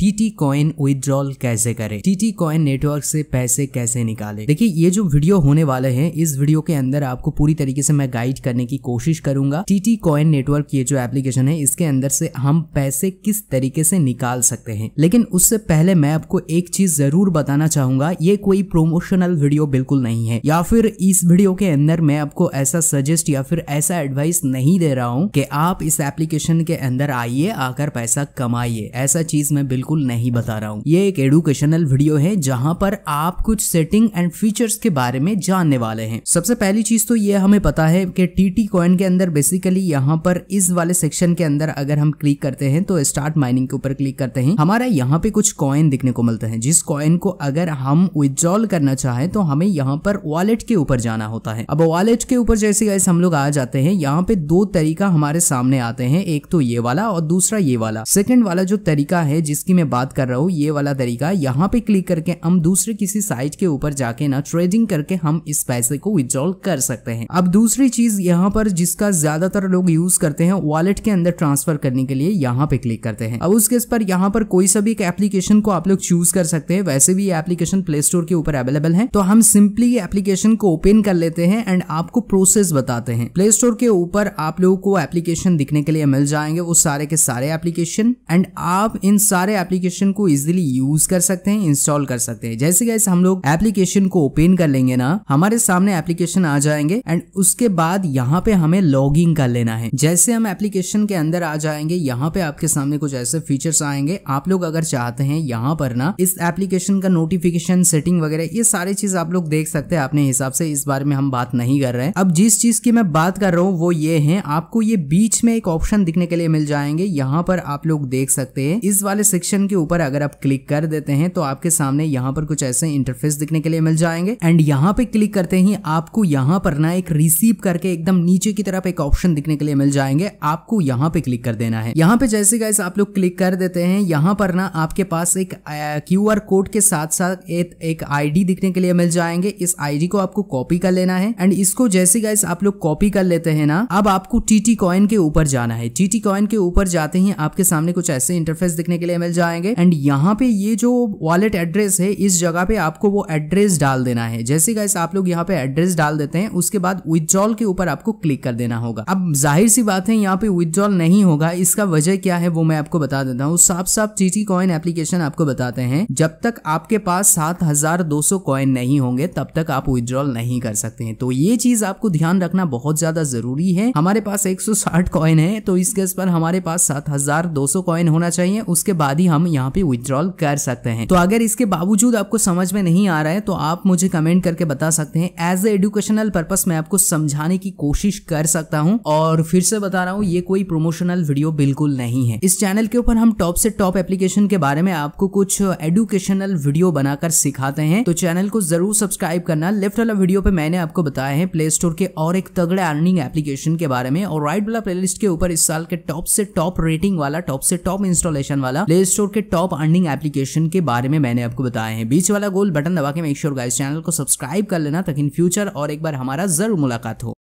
TT coin withdrawal कैसे करें TT coin network से पैसे कैसे निकालें देखिए ये जो वीडियो होने वाले हैं इस वीडियो के अंदर आपको पूरी तरीके से मैं गाइड करने की कोशिश करूंगा टीटी कॉइन नेटवर्क ये जो एप्लीकेशन है इसके अंदर से हम पैसे किस तरीके से निकाल सकते हैं लेकिन उससे पहले मैं आपको एक चीज जरूर बताना चाहूंगा ये कोई प्रोमोशनल वीडियो बिल्कुल नहीं है या फिर इस वीडियो के अंदर मैं आपको ऐसा सजेस्ट या फिर ऐसा एडवाइस नहीं दे रहा हूँ कि आप इस एप्लीकेशन के अंदर आइए आकर पैसा कमाइए ऐसा चीज मैं बिल्कुल बिल्कुल नहीं बता रहा हूँ ये एक एडुकेशनल वीडियो है जहाँ पर आप कुछ सेटिंग एंड फीचर्स के बारे में जानने वाले हैं सबसे पहली चीज तो ये हमें पता है कि टी टी कॉइन के अंदर बेसिकली यहाँ पर इस वाले सेक्शन के अंदर अगर हम क्लिक करते हैं तो स्टार्ट माइनिंग के ऊपर क्लिक करते हैं हमारा यहाँ पे कुछ कॉइन दिखने को मिलते हैं जिस कॉइन को अगर हम विद्रॉल करना चाहें तो हमें यहाँ पर वॉलेट के ऊपर जाना होता है अब वॉलेट के ऊपर जैसे जैसे हम लोग आ जाते हैं यहाँ पे दो तरीका हमारे सामने आते हैं एक तो ये वाला और दूसरा ये वाला सेकेंड वाला जो तरीका है जिसकी मैं बात कर रहा हूँ ये वाला तरीका यहाँ पे क्लिक करके हम दूसरे किसी साइट के ऊपर जाके ना ट्रेडिंग करके हम इस पैसे को विड्रॉल कर सकते हैं अब दूसरी चीज यहाँ पर जिसका ज्यादातर लोग यूज करते हैं वॉलेट के अंदर ट्रांसफर करने के लिए यहाँ पे क्लिक करते हैं अब उसके पर यहाँ पर कोई सा भी एक एप्लीकेशन को आप लोग चूज कर सकते हैं वैसे भी ये एप्लीकेशन प्ले स्टोर के ऊपर अवेलेबल है तो हम सिंपली एप्लीकेशन को ओपन कर लेते हैं एंड आपको प्रोसेस बताते हैं प्ले स्टोर के ऊपर आप लोगों को एप्लीकेशन दिखने के लिए मिल जाएंगे वो सारे के सारे एप्लीकेशन एंड आप इन सारे एप्लीकेशन को इजिली यूज कर सकते हैं इंस्टॉल कर सकते हैं जैसे गैस हम लोग एप्लीकेशन को ओपन कर लेंगे ना हमारे सामने एप्लीकेशन आ जाएंगे एंड उसके बाद यहाँ पे हमें लॉग इन कर लेना है जैसे हम एप्लीकेशन के अंदर आ जाएंगे यहाँ पे आपके सामने कुछ ऐसे फीचर्स आएंगे आप लोग अगर चाहते हैं यहाँ पर ना इस एप्लीकेशन का नोटिफिकेशन सेटिंग वगैरह ये सारी चीज आप लोग देख सकते हैं अपने हिसाब से इस बारे में हम बात नहीं कर रहे हैं अब जिस चीज की मैं बात कर रहा हूँ वो ये है आपको ये बीच में एक ऑप्शन दिखने के लिए मिल जाएंगे यहाँ पर आप लोग देख सकते हैं इस वाले सेक्शन ऑप्शन के ऊपर अगर आप क्लिक कर देते हैं तो आपके सामने यहाँ पर कुछ ऐसे इंटरफेस दिखने के लिए मिल जाएंगे एंड यहाँ पे क्लिक करते ही आपको यहाँ पर ना एक रिसीव करके एकदम नीचे की तरफ एक ऑप्शन दिखने के लिए मिल जाएंगे आपको यहाँ पे क्लिक कर देना है यहाँ पे जैसे गाइस आप लोग क्लिक कर देते हैं यहाँ पर ना आपके पास एक क्यू कोड के साथ साथ एक डी दिखने के लिए मिल जाएंगे इस डी को आपको कॉपी कर लेना है एंड इसको जैसे गाइस आप लोग कॉपी कर लेते हैं ना अब आपको टीटी कॉइन के ऊपर जाना है टीटी कॉइन के ऊपर जाते ही आपके सामने कुछ ऐसे इंटरफेस दिखने के लिए मिल जाए आएंगे एंड यहाँ पे ये जो वॉलेट एड्रेस है इस जगह पे आपको वो एड्रेस डाल देना है जैसे गाइस आप लोग यहाँ पे एड्रेस डाल देते हैं उसके बाद विदड्रॉल के ऊपर आपको क्लिक कर देना होगा अब जाहिर सी बात है यहाँ पे विदड्रॉल नहीं होगा इसका वजह क्या है वो मैं आपको बता देता हूँ साफ साफ चीटी कॉइन एप्लीकेशन आपको बताते हैं जब तक आपके पास सात हजार दो सौ कॉइन नहीं होंगे तब तक आप विदड्रॉल नहीं कर सकते हैं तो ये चीज आपको ध्यान रखना बहुत ज्यादा जरूरी है हमारे पास एक सौ साठ कॉइन है तो इस केस पर हमारे पास सात हजार दो सौ कॉइन होना चाहिए उसके बाद ही हम यहाँ पे विद्रॉल कर सकते हैं तो अगर इसके बावजूद आपको समझ में नहीं आ रहा है तो आप मुझे कमेंट करके बता सकते हैं एज एडुकेशनल पर्पस मैं आपको समझाने की कोशिश कर सकता हूँ और फिर से बता रहा हूँ ये कोई प्रमोशनल वीडियो बिल्कुल नहीं है इस चैनल के ऊपर हम टॉप से टॉप एप्लीकेशन के बारे में आपको कुछ एडुकेशनल वीडियो बनाकर सिखाते हैं तो चैनल को जरूर सब्सक्राइब करना लेफ्ट वाला वीडियो पे मैंने आपको बताया है प्ले स्टोर के और एक तगड़े अर्निंग एप्लीकेशन के बारे में और राइट वाला प्लेलिस्ट के ऊपर इस साल के टॉप से टॉप रेटिंग वाला टॉप से टॉप इंस्टॉलेशन वाला प्ले स्टोर स्टोर के टॉप अर्निंग एप्लीकेशन के बारे में मैंने आपको बताया है बीच वाला गोल बटन दबा के मेक श्योर गाइस चैनल को सब्सक्राइब कर लेना ताकि इन फ्यूचर और एक बार हमारा जरूर मुलाकात हो